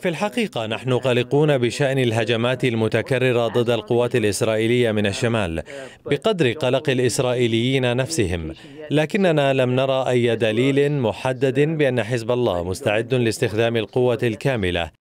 في الحقيقة نحن قلقون بشأن الهجمات المتكررة ضد القوات الإسرائيلية من الشمال بقدر قلق الإسرائيليين نفسهم لكننا لم نرى أي دليل محدد بأن حزب الله مستعد لاستخدام القوة الكاملة